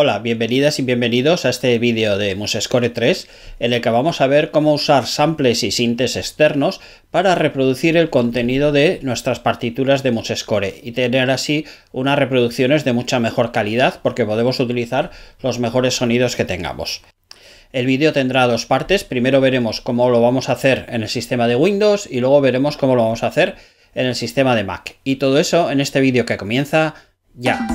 Hola, bienvenidas y bienvenidos a este vídeo de Musescore 3 en el que vamos a ver cómo usar samples y sintes externos para reproducir el contenido de nuestras partituras de Musescore y tener así unas reproducciones de mucha mejor calidad porque podemos utilizar los mejores sonidos que tengamos. El vídeo tendrá dos partes, primero veremos cómo lo vamos a hacer en el sistema de Windows y luego veremos cómo lo vamos a hacer en el sistema de Mac. Y todo eso en este vídeo que comienza ya.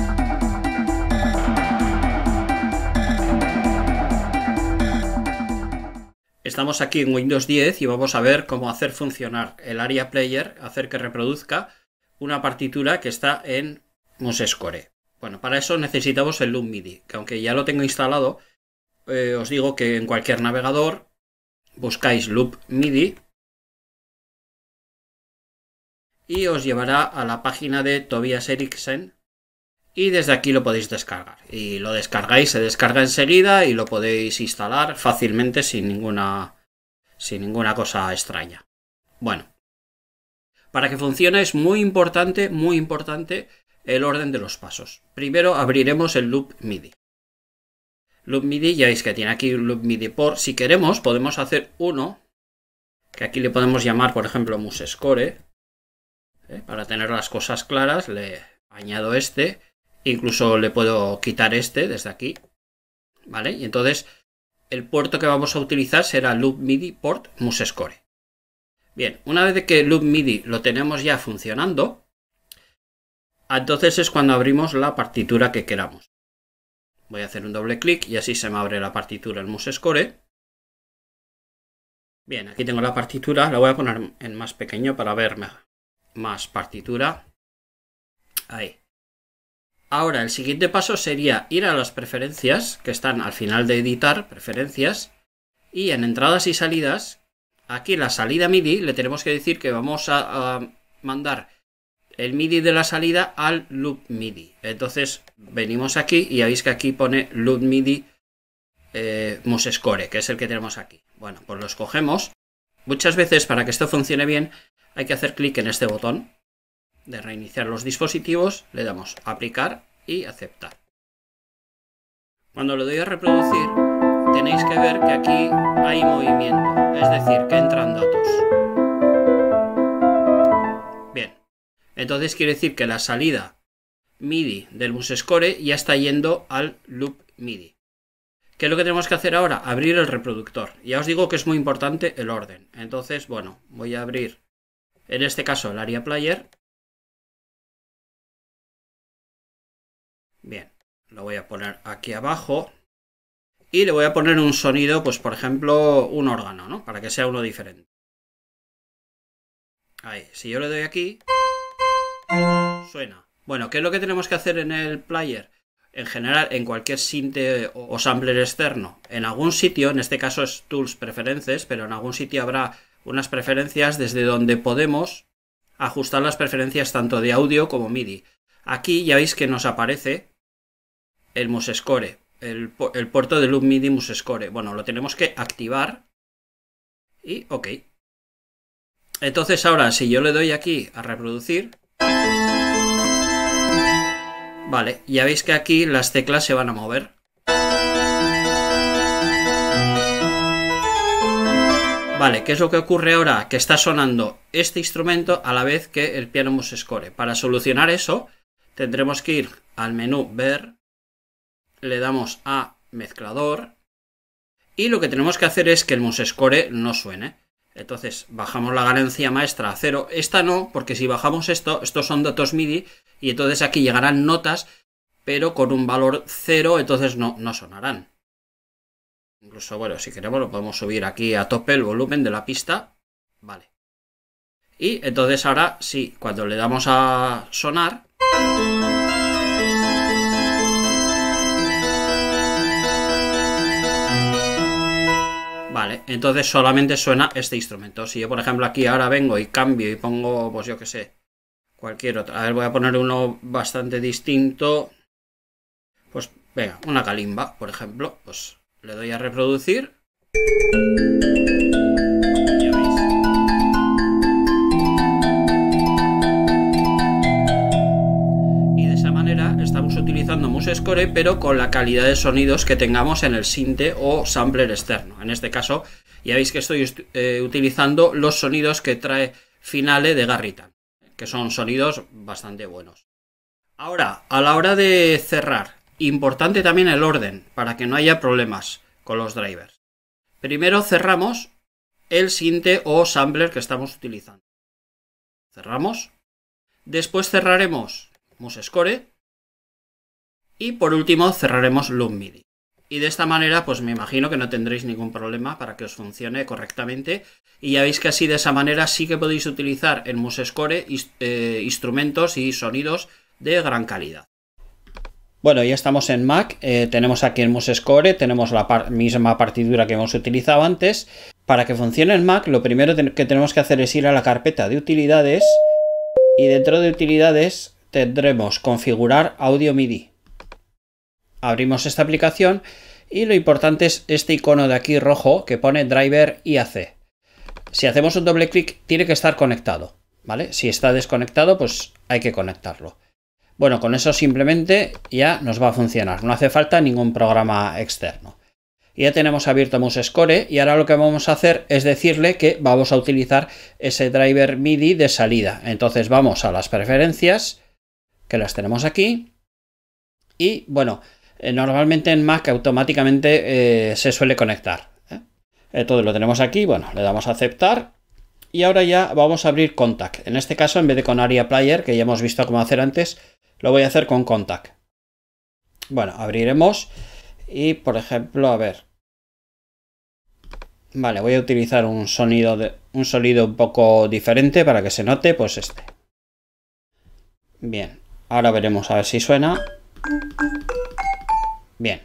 Estamos aquí en Windows 10 y vamos a ver cómo hacer funcionar el Aria Player, hacer que reproduzca una partitura que está en Musescore. Bueno, para eso necesitamos el Loop MIDI, que aunque ya lo tengo instalado, eh, os digo que en cualquier navegador buscáis Loop MIDI y os llevará a la página de Tobias Eriksen, y desde aquí lo podéis descargar. Y lo descargáis, se descarga enseguida y lo podéis instalar fácilmente sin ninguna, sin ninguna cosa extraña. Bueno, para que funcione es muy importante, muy importante el orden de los pasos. Primero abriremos el loop MIDI. Loop MIDI, ya veis que tiene aquí un loop MIDI por. Si queremos, podemos hacer uno, que aquí le podemos llamar, por ejemplo, MuseScore. ¿eh? Para tener las cosas claras, le añado este Incluso le puedo quitar este desde aquí. ¿Vale? Y entonces el puerto que vamos a utilizar será loop MIDI port musescore. Bien, una vez que loop MIDI lo tenemos ya funcionando, entonces es cuando abrimos la partitura que queramos. Voy a hacer un doble clic y así se me abre la partitura en musescore. Bien, aquí tengo la partitura, la voy a poner en más pequeño para ver más partitura. Ahí. Ahora, el siguiente paso sería ir a las preferencias, que están al final de editar, preferencias, y en entradas y salidas, aquí la salida MIDI, le tenemos que decir que vamos a, mandar el MIDI de la salida al loop MIDI. Entonces venimos aquí y veis que aquí pone loop MIDI eh, Musescore, que es el que tenemos aquí. Bueno, pues lo escogemos. Muchas veces para que esto funcione bien hay que hacer clic en este botón de reiniciar los dispositivos, le damos aplicar y aceptar. Cuando le doy a reproducir, tenéis que ver que aquí hay movimiento, es decir, que entran datos. Bien, entonces quiere decir que la salida MIDI del Musescore ya está yendo al loop MIDI. ¿Qué es lo que tenemos que hacer ahora? Abrir el reproductor. Ya os digo que es muy importante el orden. Entonces, bueno, voy a abrir en este caso el área Player Bien, lo voy a poner aquí abajo y le voy a poner un sonido, pues por ejemplo, un órgano, ¿no? Para que sea uno diferente. Ahí, si yo le doy aquí, suena. Bueno, ¿qué es lo que tenemos que hacer en el player? En general, en cualquier sinte o sampler externo. En algún sitio, en este caso es Tools Preferences, pero en algún sitio habrá unas preferencias desde donde podemos ajustar las preferencias tanto de audio como MIDI. Aquí ya veis que nos aparece el MuseScore, el, puerto de loop MIDI MuseScore. Bueno, lo tenemos que activar y OK. Entonces ahora, si yo le doy aquí a reproducir, vale, ya veis que aquí las teclas se van a mover. Vale, ¿qué es lo que ocurre ahora? Que está sonando este instrumento a la vez que el piano MuseScore. Para solucionar eso, tendremos que ir al menú Ver, le damos a mezclador y lo que tenemos que hacer es que el musescore no suene. Entonces bajamos la ganancia maestra a cero. Esta no, porque si bajamos esto, estos son datos MIDI y entonces aquí llegarán notas, pero con un valor cero, entonces no, no sonarán. Incluso, bueno, si queremos lo podemos subir aquí a tope el volumen de la pista. Vale. Y entonces ahora sí, cuando le damos a sonar... entonces solamente suena este instrumento. Si yo, por ejemplo, aquí ahora vengo y cambio y pongo, pues yo que sé, cualquier otra A ver, voy a poner uno bastante distinto. Pues venga, una calimba, por ejemplo. Pues le doy a reproducir. estamos utilizando MuseScore pero con la calidad de sonidos que tengamos en el sinte o sampler externo. En este caso ya veis que estoy eh, utilizando los sonidos que trae Finale de Garritan, que son sonidos bastante buenos. Ahora, a la hora de cerrar, importante también el orden para que no haya problemas con los drivers. Primero cerramos el sinte o sampler que estamos utilizando. Cerramos. Después cerraremos MuseScore y por último cerraremos Loom MIDI. Y de esta manera, pues me imagino que no tendréis ningún problema para que os funcione correctamente. Y ya veis que así de esa manera sí que podéis utilizar en MuseScore eh, instrumentos y sonidos de gran calidad. Bueno, ya estamos en Mac. Eh, tenemos aquí en MuseScore, tenemos la misma partitura que hemos utilizado antes. Para que funcione en Mac, lo primero que tenemos que hacer es ir a la carpeta de utilidades. Y dentro de utilidades tendremos configurar audio MIDI. Abrimos esta aplicación y lo importante es este icono de aquí rojo que pone driver IAC. Si hacemos un doble clic tiene que estar conectado, ¿vale? Si está desconectado pues hay que conectarlo. Bueno, con eso simplemente ya nos va a funcionar, no hace falta ningún programa externo. Ya tenemos abierto score y ahora lo que vamos a hacer es decirle que vamos a utilizar ese driver MIDI de salida. Entonces vamos a las preferencias, que las tenemos aquí, y bueno, eh, normalmente en Mac automáticamente eh, se suele conectar. ¿eh? Entonces lo tenemos aquí, bueno, le damos a aceptar y ahora ya vamos a abrir Contact. En este caso, en vez de con Aria Player, que ya hemos visto cómo hacer antes, lo voy a hacer con Contact. Bueno, abriremos y, por ejemplo, a ver. Vale, voy a utilizar un sonido, un sonido un poco diferente para que se note, pues este. Bien, ahora veremos a ver si suena. Bien.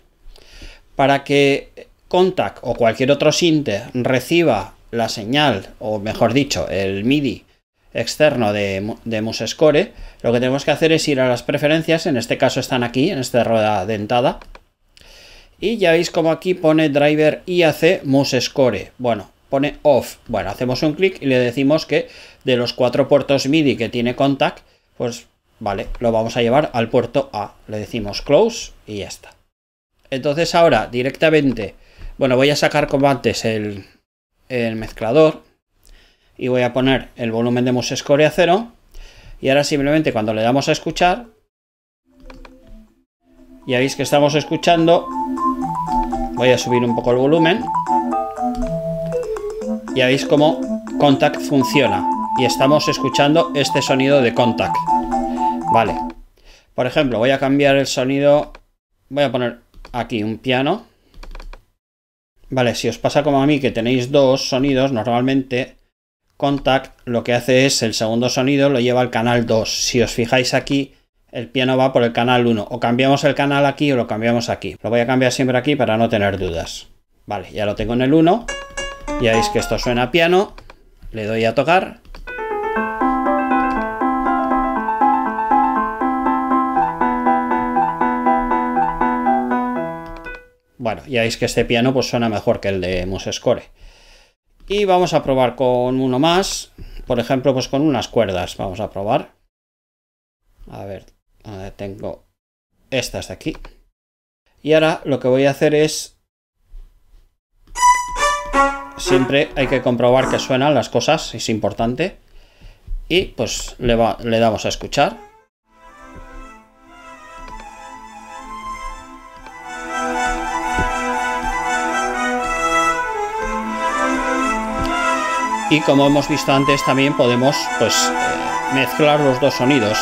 Para que Contact o cualquier otro sinte reciba la señal, o mejor dicho, el MIDI externo de, MuseScore, lo que tenemos que hacer es ir a las preferencias, en este caso están aquí, en esta rueda dentada, y ya veis como aquí pone driver IAC MuseScore. Bueno, pone off. Bueno, hacemos un clic y le decimos que de los cuatro puertos MIDI que tiene Contact, pues vale, lo vamos a llevar al puerto A. Le decimos close y ya está. Entonces ahora directamente, bueno, voy a sacar como antes el, mezclador y voy a poner el volumen de Musescore a cero. Y ahora simplemente cuando le damos a escuchar, ya veis que estamos escuchando. Voy a subir un poco el volumen. Ya veis cómo Contact funciona. Y estamos escuchando este sonido de Contact. Vale. Por ejemplo, voy a cambiar el sonido. Voy a poner aquí un piano. Vale, si os pasa como a mí que tenéis dos sonidos, normalmente Contact lo que hace es el segundo sonido lo lleva al canal 2. Si os fijáis aquí, el piano va por el canal 1. O cambiamos el canal aquí o lo cambiamos aquí. Lo voy a cambiar siempre aquí para no tener dudas. Vale, ya lo tengo en el 1. Ya veis que esto suena piano. Le doy a tocar. Bueno, ya veis que este piano pues suena mejor que el de Musescore. Y vamos a probar con uno más, por ejemplo, pues con unas cuerdas. Vamos a probar. A ver, tengo estas de aquí. Y ahora lo que voy a hacer es... Siempre hay que comprobar que suenan las cosas, es importante. Y pues le damos a escuchar. y como hemos visto antes también podemos pues eh, mezclar los dos sonidos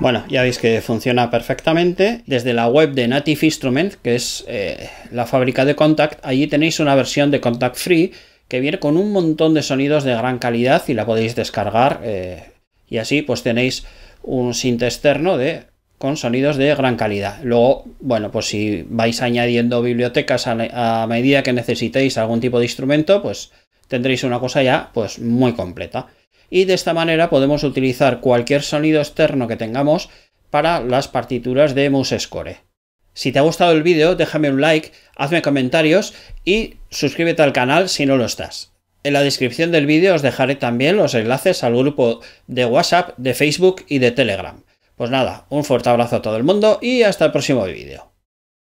Bueno, ya veis que funciona perfectamente. Desde la web de Native Instruments, que es eh, la fábrica de Contact, allí tenéis una versión de Contact Free que viene con un montón de sonidos de gran calidad y la podéis descargar. Eh, y así pues tenéis un sinte externo de con sonidos de gran calidad. Luego, bueno, pues si vais añadiendo bibliotecas a, a medida que necesitéis algún tipo de instrumento, pues tendréis una cosa ya pues muy completa y de esta manera podemos utilizar cualquier sonido externo que tengamos para las partituras de MuseScore. Si te ha gustado el vídeo, déjame un like, hazme comentarios y suscríbete al canal si no lo estás. En la descripción del vídeo os dejaré también los enlaces al grupo de WhatsApp, de Facebook y de Telegram. Pues nada, un fuerte abrazo a todo el mundo y hasta el próximo vídeo.